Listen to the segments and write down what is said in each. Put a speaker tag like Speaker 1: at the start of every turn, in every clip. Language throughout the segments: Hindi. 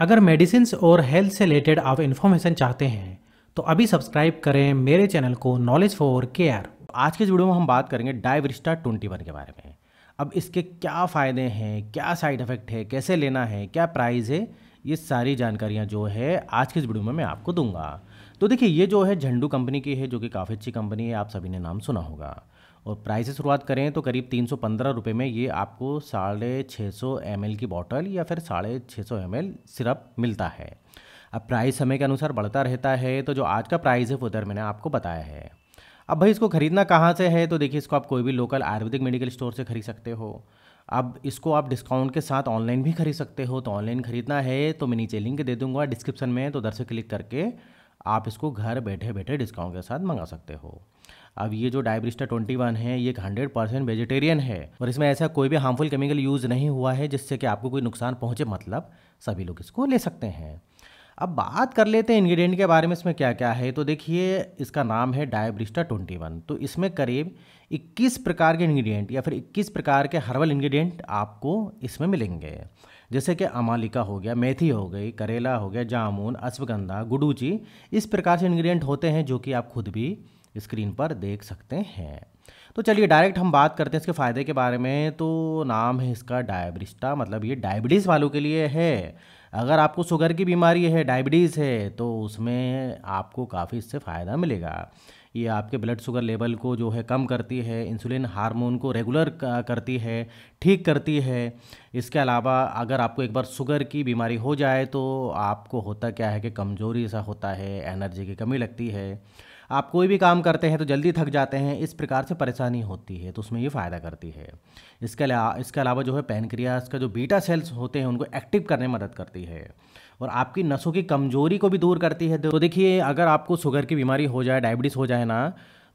Speaker 1: अगर मेडिसिन और हेल्थ से रिलेटेड आप इन्फॉर्मेशन चाहते हैं तो अभी सब्सक्राइब करें मेरे चैनल को नॉलेज फॉर केयर आज के वीडियो में हम बात करेंगे डाइवरिस्टा ट्वेंटी वन के बारे में अब इसके क्या फ़ायदे हैं क्या साइड इफ़ेक्ट है कैसे लेना है क्या प्राइस है ये सारी जानकारियाँ जो है आज के इस वीडियो में मैं आपको दूंगा तो देखिए ये जो है झंडू कंपनी की है जो कि काफ़ी अच्छी कंपनी है आप सभी ने नाम सुना होगा और प्राइस से शुरुआत करें तो करीब तीन सौ पंद्रह रुपये में ये आपको साढ़े छः सौ एम एल की बॉटल या फिर साढ़े छः सौ एम एल सिरप मिलता है अब प्राइस समय के अनुसार बढ़ता रहता है तो जो आज का प्राइस है वो दर मैंने आपको बताया है अब भाई इसको ख़रीदना कहाँ से है तो देखिए इसको आप कोई भी लोकल आयुर्वेदिक मेडिकल स्टोर से खरीद सकते हो अब इसको आप डिस्काउंट के साथ ऑनलाइन भी खरीद सकते हो तो ऑनलाइन ख़रीदना है तो मैं नीचे लिंक दे दूंगा डिस्क्रिप्शन में तो उधर से क्लिक करके आप इसको घर बैठे बैठे डिस्काउंट के साथ मंगा सकते हो अब ये जो डायब्रिस्टा ट्वेंटी वन है ये हंड्रेड परसेंट वेजिटेरियन है और इसमें ऐसा कोई भी हार्मफुल केमिकल यूज़ नहीं हुआ है जिससे कि आपको कोई नुकसान पहुँचे मतलब सभी लोग इसको ले सकते हैं अब बात कर लेते हैं इंग्रेडिएंट के बारे में इसमें क्या क्या है तो देखिए इसका नाम है डायब्रिस्टा ट्वेंटी वन तो इसमें करीब 21 प्रकार के इंग्रेडिएंट या फिर 21 प्रकार के हर्बल इंग्रेडिएंट आपको इसमें मिलेंगे जैसे कि अमालिका हो गया मेथी हो गई करेला हो गया जामुन अश्वगंधा गुडूची इस प्रकार से इंग्रेडिएंट होते हैं जो कि आप खुद भी स्क्रीन पर देख सकते हैं तो चलिए डायरेक्ट हम बात करते हैं इसके फ़ायदे के बारे में तो नाम है इसका डायब्रिस्टा मतलब ये डायबिटीज़ वालों के लिए है अगर आपको शुगर की बीमारी है डायबिटीज़ है तो उसमें आपको काफ़ी इससे फ़ायदा मिलेगा ये आपके ब्लड शुगर लेवल को जो है कम करती है इंसुलिन हार्मोन को रेगुलर करती है ठीक करती है इसके अलावा अगर आपको एक बार शुगर की बीमारी हो जाए तो आपको होता क्या है कि कमज़ोरी सा होता है एनर्जी की कमी लगती है आप कोई भी काम करते हैं तो जल्दी थक जाते हैं इस प्रकार से परेशानी होती है तो उसमें ये फ़ायदा करती है इसके अला इसके अलावा जो है पेनक्रियास का जो बीटा सेल्स होते हैं उनको एक्टिव करने में मदद करती है और आपकी नसों की कमजोरी को भी दूर करती है तो देखिए अगर आपको शुगर की बीमारी हो जाए डायबिटीज़ हो जाए ना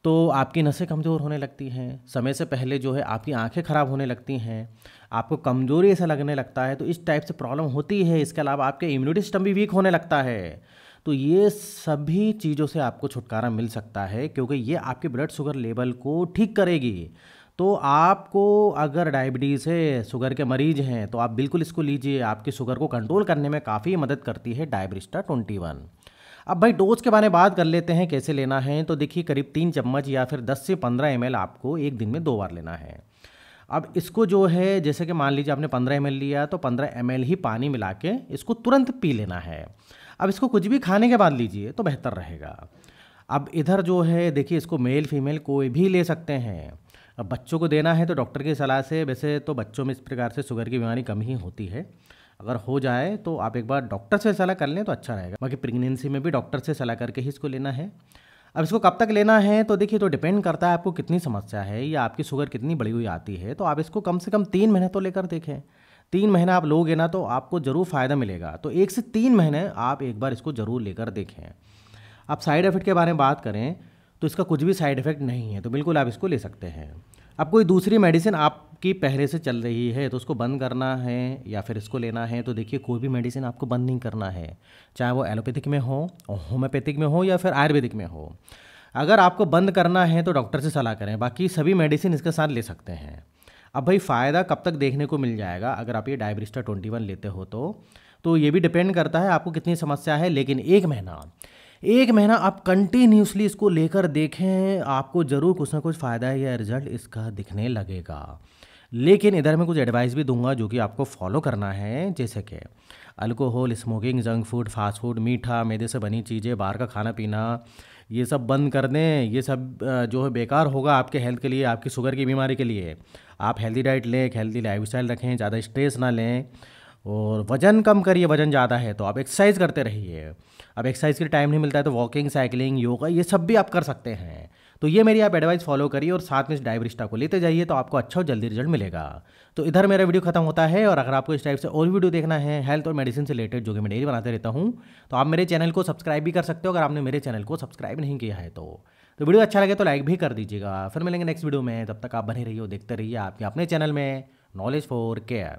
Speaker 1: तो आपकी नसें कमज़ोर होने लगती हैं समय से पहले जो है आपकी आंखें ख़राब होने लगती हैं आपको कमज़ोरी ऐसा लगने लगता है तो इस टाइप से प्रॉब्लम होती है इसके अलावा आपके इम्यूनिटी सिस्टम भी वीक होने लगता है तो ये सभी चीज़ों से आपको छुटकारा मिल सकता है क्योंकि ये आपके ब्लड शुगर लेवल को ठीक करेगी तो आपको अगर डायबिटीज़ है शुगर के मरीज हैं तो आप बिल्कुल इसको लीजिए आपके शुगर को कंट्रोल करने में काफ़ी मदद करती है डायब्रिस्टा ट्वेंटी वन अब भाई डोज के बारे में बात कर लेते हैं कैसे लेना है तो देखिए करीब तीन चम्मच या फिर दस से पंद्रह एम आपको एक दिन में दो बार लेना है अब इसको जो है जैसे कि मान लीजिए आपने पंद्रह एम लिया तो पंद्रह एम ही पानी मिला के इसको तुरंत पी लेना है अब इसको कुछ भी खाने के बाद लीजिए तो बेहतर रहेगा अब इधर जो है देखिए इसको मेल फीमेल कोई भी ले सकते हैं अब बच्चों को देना है तो डॉक्टर की सलाह से वैसे तो बच्चों में इस प्रकार से शुगर की बीमारी कम ही होती है अगर हो जाए तो आप एक बार डॉक्टर से सलाह कर लें तो अच्छा रहेगा बाकी प्रेगनेंसी में भी डॉक्टर से सलाह करके ही इसको लेना है अब इसको कब तक लेना है तो देखिए तो डिपेंड करता है आपको कितनी समस्या है या आपकी शुगर कितनी बड़ी हुई आती है तो आप इसको कम से कम तीन महीने तो लेकर देखें तीन महीने आप लोगे ना तो आपको ज़रूर फ़ायदा मिलेगा तो एक से तीन महीने आप एक बार इसको ज़रूर लेकर देखें आप साइड इफ़ेक्ट के बारे में बात करें तो इसका कुछ भी साइड इफ़ेक्ट नहीं है तो बिल्कुल आप इसको ले सकते हैं अब कोई दूसरी मेडिसिन आपकी पहले से चल रही है तो उसको बंद करना है या फिर इसको लेना है तो देखिए कोई भी मेडिसिन आपको बंद नहीं करना है चाहे वो एलोपैथिक में हो होम्योपैथिक में हो या फिर आयुर्वेदिक में हो अगर आपको बंद करना है तो डॉक्टर से सलाह करें बाकी सभी मेडिसिन इसके साथ ले सकते हैं अब भाई फ़ायदा कब तक देखने को मिल जाएगा अगर आप ये डायब्रिस्टा ट्वेंटी वन लेते हो तो तो ये भी डिपेंड करता है आपको कितनी समस्या है लेकिन एक महीना एक महीना आप कंटिन्यूसली इसको लेकर देखें आपको ज़रूर कुछ ना कुछ फ़ायदा या रिजल्ट इसका दिखने लगेगा लेकिन इधर मैं कुछ एडवाइस भी दूंगा जो कि आपको फॉलो करना है जैसे कि alcohol smoking junk food fast food मीठा मैदे से बनी चीज़ें बाहर का खाना पीना ये सब बंद कर दें ये सब जो है बेकार होगा आपके हेल्थ के लिए आपकी शुगर की बीमारी के लिए आप हेल्दी डाइट लें एक हेल्दी लाइफ स्टाइल रखें ज़्यादा स्ट्रेस ना लें और वज़न कम करिए वज़न ज़्यादा है तो आप एक्सरसाइज करते रहिए अब एक्सरसाइज के टाइम नहीं मिलता है तो वॉकिंग साइकिलिंग योगा ये सब भी आप कर सकते हैं तो ये मेरी आप एडवाइस फॉलो करिए और साथ में इस डायब्रिस्टा को लेते जाइए तो आपको अच्छा और जल्दी रिजल्ट मिलेगा तो इधर मेरा वीडियो खत्म होता है और अगर आपको इस टाइप से और वीडियो देखना है हेल्थ और मेडिसिन से रिलेटेड जो कि मैं डेली बनाते रहता हूँ तो आप मेरे चैनल को सब्सक्राइब भी कर सकते हो अगर आपने मेरे चैनल को सब्सक्राइब नहीं किया है तो तो वीडियो अच्छा लगे तो लाइक भी कर दीजिएगा फिर मिलेंगे नेक्स्ट वीडियो में तब तक आप बने रहिए देखते रहिए आपके अपने चैनल में नॉलेज फॉर केयर